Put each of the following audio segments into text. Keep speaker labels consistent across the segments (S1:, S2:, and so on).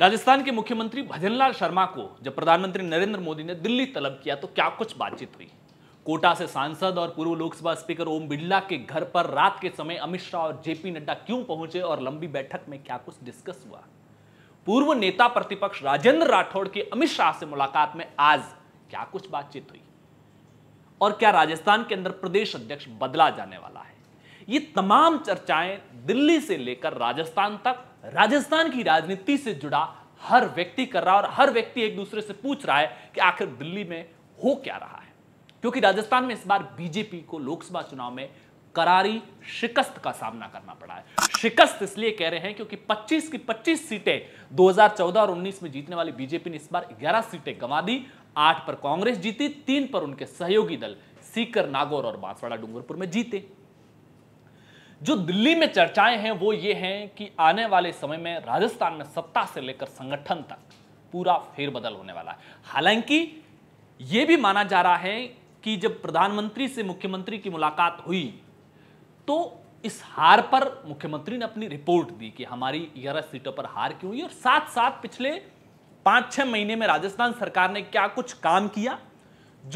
S1: राजस्थान के मुख्यमंत्री भजनलाल शर्मा को जब प्रधानमंत्री नरेंद्र मोदी ने दिल्ली तलब किया तो क्या कुछ बातचीत हुई कोटा से सांसद और पूर्व लोकसभा स्पीकर ओम बिड़ला के घर पर रात के समय अमित शाह और जेपी नड्डा क्यों पहुंचे और लंबी बैठक में क्या कुछ डिस्कस हुआ पूर्व नेता प्रतिपक्ष राजेंद्र राठौड़ की अमित शाह से मुलाकात में आज क्या कुछ बातचीत हुई और क्या राजस्थान के अंदर प्रदेश अध्यक्ष बदला जाने वाला है ये तमाम चर्चाएं दिल्ली से लेकर राजस्थान तक राजस्थान की राजनीति से जुड़ा हर व्यक्ति कर रहा है और हर व्यक्ति एक दूसरे से पूछ रहा है कि आखिर दिल्ली में हो क्या रहा है क्योंकि राजस्थान में इस बार बीजेपी को लोकसभा चुनाव में करारी शिकस्त का सामना करना पड़ा है शिकस्त इसलिए कह रहे हैं क्योंकि 25 की 25 सीटें 2014 और 19 में जीतने वाली बीजेपी ने इस बार 11 सीटें गंवा दी आठ पर कांग्रेस जीती तीन पर उनके सहयोगी दल सीकर नागौर और बांसवाड़ा डूंगरपुर में जीते जो दिल्ली में चर्चाएं हैं वो ये हैं कि आने वाले समय में राजस्थान में सत्ता से लेकर संगठन तक पूरा फेरबदल होने वाला है हालांकि ये भी माना जा रहा है कि जब प्रधानमंत्री से मुख्यमंत्री की मुलाकात हुई तो इस हार पर मुख्यमंत्री ने अपनी रिपोर्ट दी कि हमारी ग्यारह e सीटों पर हार क्यों हुई और साथ साथ पिछले पाँच छः महीने में राजस्थान सरकार ने क्या कुछ काम किया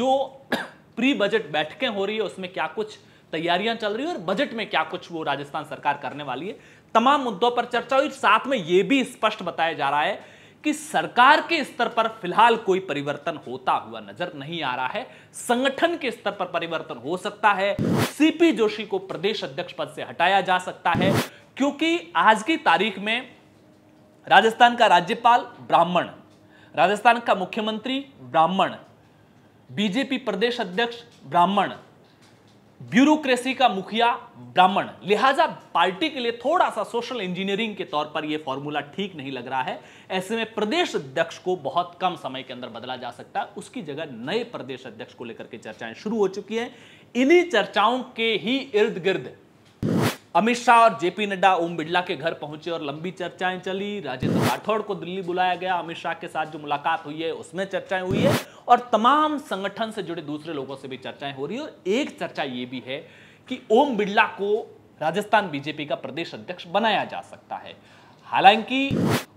S1: जो प्री बजट बैठकें हो रही है उसमें क्या कुछ तैयारियां चल रही है और बजट में क्या कुछ वो राजस्थान सरकार करने वाली है तमाम मुद्दों पर चर्चा हुई साथ में ये भी स्पष्ट बताया जा रहा है कि सरकार के स्तर पर फिलहाल कोई परिवर्तन होता हुआ नजर नहीं आ रहा है संगठन के स्तर पर परिवर्तन हो सकता है सीपी जोशी को प्रदेश अध्यक्ष पद से हटाया जा सकता है क्योंकि आज की तारीख में राजस्थान का राज्यपाल ब्राह्मण राजस्थान का मुख्यमंत्री ब्राह्मण बीजेपी प्रदेश अध्यक्ष ब्राह्मण ब्यूरोक्रेसी का मुखिया ब्राह्मण लिहाजा पार्टी के लिए थोड़ा सा सोशल इंजीनियरिंग के तौर पर यह फॉर्मूला ठीक नहीं लग रहा है ऐसे में प्रदेश अध्यक्ष को बहुत कम समय के अंदर बदला जा सकता है उसकी जगह नए प्रदेश अध्यक्ष को लेकर के चर्चाएं शुरू हो चुकी हैं इन्हीं चर्चाओं के ही इर्द गिर्द अमित शाह और जेपी नड्डा ओम बिड़ला के घर पहुंचे और लंबी चर्चाएं चली राजेंद्र राठौड़ को दिल्ली बुलाया गया अमित शाह के साथ जो मुलाकात हुई है उसमें चर्चाएं हुई है और तमाम संगठन से जुड़े दूसरे लोगों से भी चर्चाएं हो रही है और एक चर्चा ये भी है कि ओम बिड़ला को राजस्थान बीजेपी का प्रदेश अध्यक्ष बनाया जा सकता है हालांकि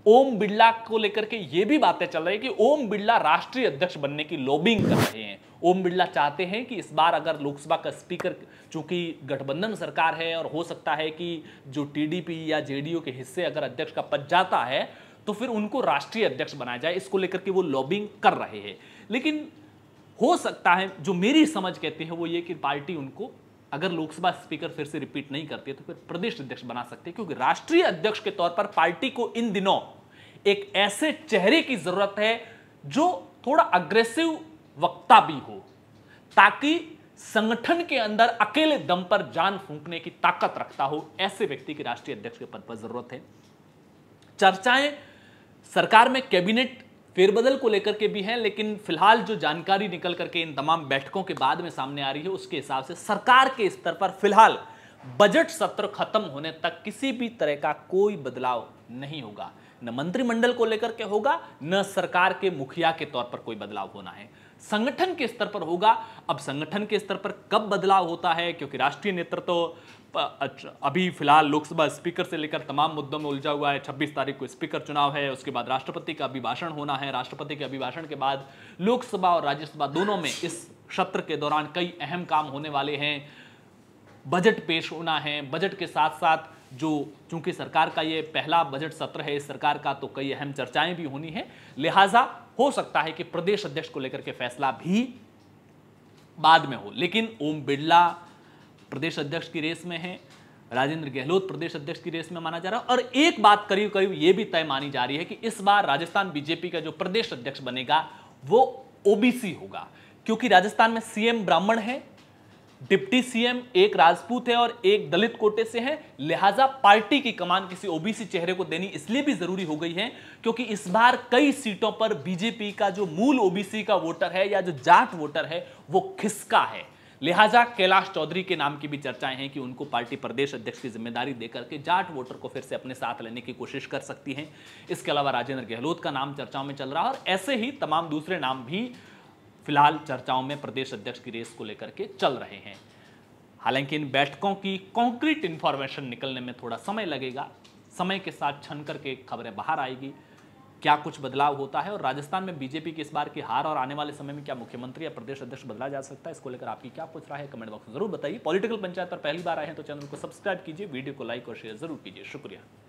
S1: ओम बिरला को लेकर के ये भी बातें चल रही है कि ओम बिरला राष्ट्रीय अध्यक्ष बनने की लॉबिंग कर रहे हैं ओम बिरला चाहते हैं कि इस बार अगर लोकसभा का स्पीकर चूंकि गठबंधन सरकार है और हो सकता है कि जो टीडीपी या जेडीयू के हिस्से अगर अध्यक्ष का पद जाता है तो फिर उनको राष्ट्रीय अध्यक्ष बनाया जाए इसको लेकर के वो लॉबिंग कर रहे हैं लेकिन हो सकता है जो मेरी समझ कहते हैं वो ये कि पार्टी उनको अगर लोकसभा स्पीकर फिर से रिपीट नहीं करती है तो फिर प्रदेश अध्यक्ष बना सकते हैं क्योंकि राष्ट्रीय अध्यक्ष के तौर पर पार्टी को इन दिनों एक ऐसे चेहरे की जरूरत है जो थोड़ा अग्रेसिव वक्ता भी हो ताकि संगठन के अंदर अकेले दम पर जान फूंकने की ताकत रखता हो ऐसे व्यक्ति की राष्ट्रीय अध्यक्ष के पद पर जरूरत है चर्चाएं सरकार में कैबिनेट फेरबदल को लेकर के भी हैं लेकिन फिलहाल जो जानकारी निकल करके इन तमाम बैठकों के बाद में सामने आ रही है उसके हिसाब से सरकार के स्तर पर फिलहाल बजट सत्र खत्म होने तक किसी भी तरह का कोई बदलाव नहीं होगा न मंत्रिमंडल को लेकर के होगा न सरकार के मुखिया के तौर पर कोई बदलाव होना है संगठन के स्तर पर होगा अब संगठन के स्तर पर कब बदलाव होता है क्योंकि राष्ट्रीय नेतृत्व तो अभी फिलहाल लोकसभा स्पीकर से लेकर तमाम मुद्दों में उलझा हुआ है 26 तारीख को स्पीकर चुनाव है उसके बाद राष्ट्रपति का अभिभाषण होना है राष्ट्रपति के अभिभाषण के बाद लोकसभा और राज्यसभा दोनों में इस सत्र के दौरान कई अहम काम होने वाले हैं बजट पेश होना है बजट के साथ साथ जो चूंकि सरकार का ये पहला बजट सत्र है इस सरकार का तो कई अहम चर्चाएं भी होनी है लिहाजा हो सकता है कि प्रदेश अध्यक्ष को लेकर के फैसला भी बाद में हो लेकिन ओम बिड़ला प्रदेश अध्यक्ष की रेस में है राजेंद्र गहलोत प्रदेश अध्यक्ष की रेस में माना जा रहा है और एक बात करीब करीब यह भी तय मानी जा रही है कि इस बार राजस्थान बीजेपी का जो प्रदेश अध्यक्ष बनेगा वो ओबीसी होगा क्योंकि राजस्थान में सीएम ब्राह्मण है डिप्टी सीएम एक राजपूत है और एक दलित कोटे से है लिहाजा पार्टी की कमान किसी ओबीसी चेहरे को देनी इसलिए भी जरूरी हो गई है क्योंकि इस बार कई सीटों पर बीजेपी का जो मूल ओबीसी का वोटर है या जो जाट वोटर है वो खिसका है लिहाजा कैलाश चौधरी के नाम की भी चर्चाएं हैं कि उनको पार्टी प्रदेश अध्यक्ष की जिम्मेदारी देकर के जाट वोटर को फिर से अपने साथ लेने की कोशिश कर सकती हैं इसके अलावा राजेंद्र गहलोत का नाम चर्चाओं में चल रहा है और ऐसे ही तमाम दूसरे नाम भी फिलहाल चर्चाओं में प्रदेश अध्यक्ष की रेस को लेकर के चल रहे हैं हालांकि इन बैठकों की कॉन्क्रीट इन्फॉर्मेशन निकलने में थोड़ा समय लगेगा समय के साथ छन करके खबरें बाहर आएगी क्या कुछ बदलाव होता है और राजस्थान में बीजेपी की इस बार की हार और आने वाले समय में क्या मुख्यमंत्री या प्रदेश अध्यक्ष बदला जा सकता है इसको लेकर आपकी क्या कुछ राय है कमेंट बॉक्स में जरूर बताइए पॉलिटिकल पंचायत पर पहली बार आए हैं तो चैनल को सब्सक्राइब कीजिए वीडियो को लाइक और शेयर जरूर कीजिए शुक्रिया